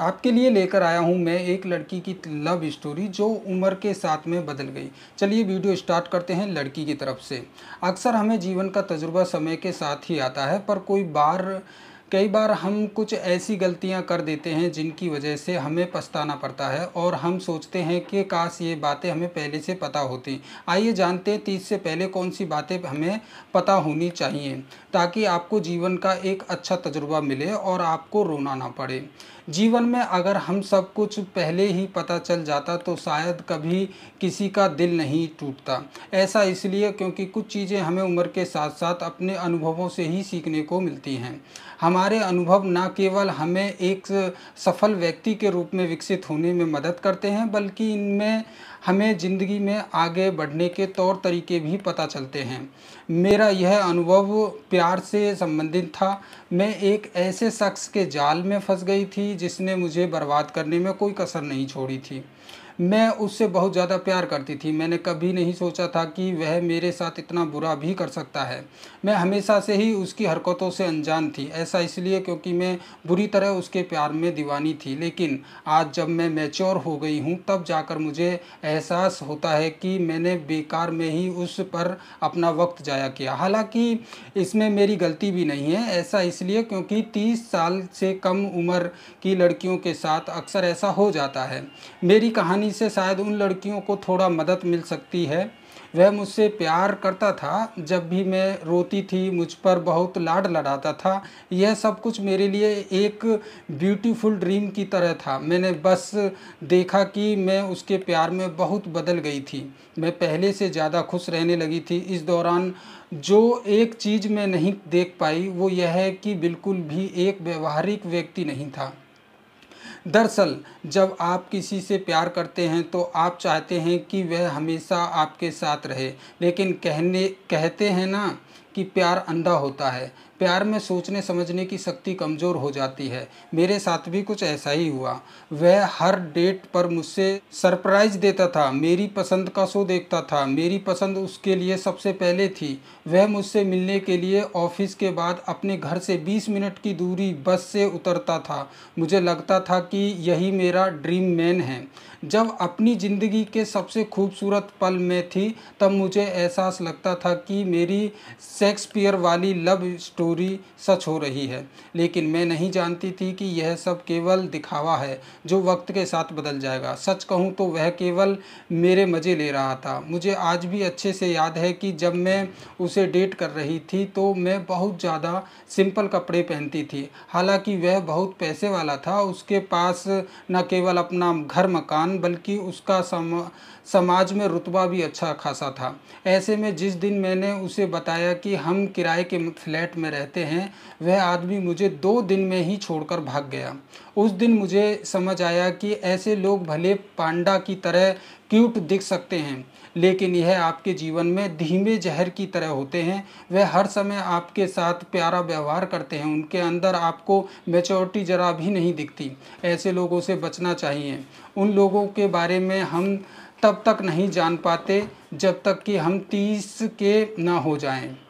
आपके लिए लेकर आया हूं मैं एक लड़की की लव स्टोरी जो उम्र के साथ में बदल गई चलिए वीडियो स्टार्ट करते हैं लड़की की तरफ से अक्सर हमें जीवन का तजुर्बा समय के साथ ही आता है पर कोई बार कई बार हम कुछ ऐसी गलतियां कर देते हैं जिनकी वजह से हमें पछताना पड़ता है और हम सोचते हैं कि काश ये बातें हमें पहले से पता होती आइए जानते हैं तीस से पहले कौन सी बातें हमें पता होनी चाहिए ताकि आपको जीवन का एक अच्छा तजुर्बा मिले और आपको रोना ना पड़े जीवन में अगर हम सब कुछ पहले ही पता चल जाता तो शायद कभी किसी का दिल नहीं टूटता ऐसा इसलिए क्योंकि कुछ चीज़ें हमें उम्र के साथ साथ अपने अनुभवों से ही सीखने को मिलती हैं हमारे हमारे अनुभव न केवल हमें एक सफल व्यक्ति के रूप में विकसित होने में मदद करते हैं बल्कि इनमें हमें ज़िंदगी में आगे बढ़ने के तौर तरीके भी पता चलते हैं मेरा यह अनुभव प्यार से संबंधित था मैं एक ऐसे शख्स के जाल में फंस गई थी जिसने मुझे बर्बाद करने में कोई कसर नहीं छोड़ी थी मैं उससे बहुत ज़्यादा प्यार करती थी मैंने कभी नहीं सोचा था कि वह मेरे साथ इतना बुरा भी कर सकता है मैं हमेशा से ही उसकी हरकतों से अनजान थी ऐसा इसलिए क्योंकि मैं बुरी तरह उसके प्यार में दीवानी थी लेकिन आज जब मैं मैच्योर हो गई हूँ तब जाकर मुझे एहसास होता है कि मैंने बेकार में ही उस पर अपना वक्त जाया किया हालांकि इसमें मेरी गलती भी नहीं है ऐसा इसलिए क्योंकि तीस साल से कम उम्र की लड़कियों के साथ अक्सर ऐसा हो जाता है मेरी कहानी से शायद उन लड़कियों को थोड़ा मदद मिल सकती है वह मुझसे प्यार करता था जब भी मैं रोती थी मुझ पर बहुत लाड लड़ाता था यह सब कुछ मेरे लिए एक ब्यूटीफुल ड्रीम की तरह था मैंने बस देखा कि मैं उसके प्यार में बहुत बदल गई थी मैं पहले से ज़्यादा खुश रहने लगी थी इस दौरान जो एक चीज़ मैं नहीं देख पाई वो यह है कि बिल्कुल भी एक व्यवहारिक व्यक्ति नहीं था दरअसल जब आप किसी से प्यार करते हैं तो आप चाहते हैं कि वह हमेशा आपके साथ रहे लेकिन कहने कहते हैं ना कि प्यार अंधा होता है प्यार में सोचने समझने की शक्ति कमज़ोर हो जाती है मेरे साथ भी कुछ ऐसा ही हुआ वह हर डेट पर मुझसे सरप्राइज देता था मेरी पसंद का शो देखता था मेरी पसंद उसके लिए सबसे पहले थी वह मुझसे मिलने के लिए ऑफिस के बाद अपने घर से 20 मिनट की दूरी बस से उतरता था मुझे लगता था कि यही मेरा ड्रीम मैन है जब अपनी ज़िंदगी के सबसे खूबसूरत पल में थी तब मुझे एहसास लगता था कि मेरी शेक्सपियर वाली लव स्टोरी सच हो रही है लेकिन मैं नहीं जानती थी कि यह सब केवल दिखावा है जो वक्त के साथ बदल जाएगा सच कहूँ तो वह केवल मेरे मज़े ले रहा था मुझे आज भी अच्छे से याद है कि जब मैं उसे डेट कर रही थी तो मैं बहुत ज़्यादा सिंपल कपड़े पहनती थी हालांकि वह बहुत पैसे वाला था उसके पास न केवल अपना घर मकान बल्कि उसका सम समाज में रुतबा भी अच्छा खासा था ऐसे में जिस दिन मैंने उसे बताया कि हम किराए के फ्लैट में रहते हैं वह आदमी मुझे दो दिन में ही छोड़कर भाग गया उस दिन मुझे समझ आया कि ऐसे लोग भले पांडा की तरह क्यूट दिख सकते हैं लेकिन यह आपके जीवन में धीमे जहर की तरह होते हैं वह हर समय आपके साथ प्यारा व्यवहार करते हैं उनके अंदर आपको मेचोरिटी जरा भी नहीं दिखती ऐसे लोगों से बचना चाहिए उन लोगों के बारे में हम तब तक नहीं जान पाते जब तक कि हम तीस के ना हो जाएं